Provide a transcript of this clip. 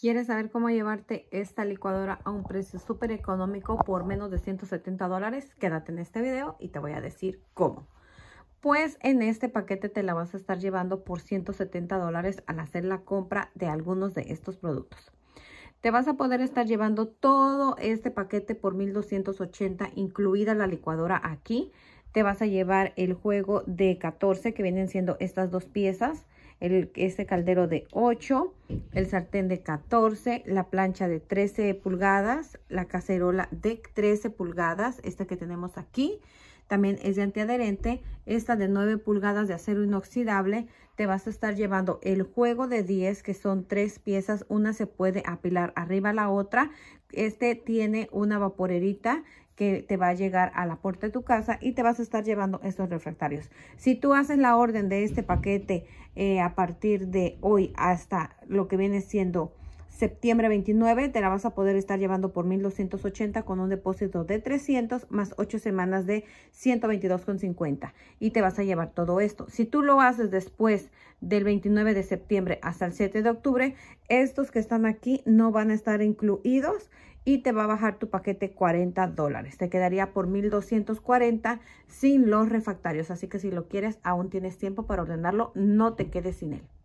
¿Quieres saber cómo llevarte esta licuadora a un precio súper económico por menos de 170 dólares? Quédate en este video y te voy a decir cómo. Pues en este paquete te la vas a estar llevando por 170 dólares al hacer la compra de algunos de estos productos. Te vas a poder estar llevando todo este paquete por 1280, incluida la licuadora aquí. Te vas a llevar el juego de 14 que vienen siendo estas dos piezas el, este caldero de 8, el sartén de 14, la plancha de 13 pulgadas, la cacerola de 13 pulgadas, esta que tenemos aquí, también es de antiadherente. Esta de 9 pulgadas de acero inoxidable, te vas a estar llevando el juego de 10, que son tres piezas. Una se puede apilar arriba a la otra. Este tiene una vaporerita que te va a llegar a la puerta de tu casa y te vas a estar llevando estos refractarios. Si tú haces la orden de este paquete eh, a partir de hoy hasta lo que viene siendo septiembre 29 te la vas a poder estar llevando por 1280 con un depósito de 300 más 8 semanas de 122,50 y te vas a llevar todo esto. Si tú lo haces después del 29 de septiembre hasta el 7 de octubre, estos que están aquí no van a estar incluidos y te va a bajar tu paquete 40 dólares. Te quedaría por 1240 sin los refactarios. Así que si lo quieres, aún tienes tiempo para ordenarlo. No te quedes sin él.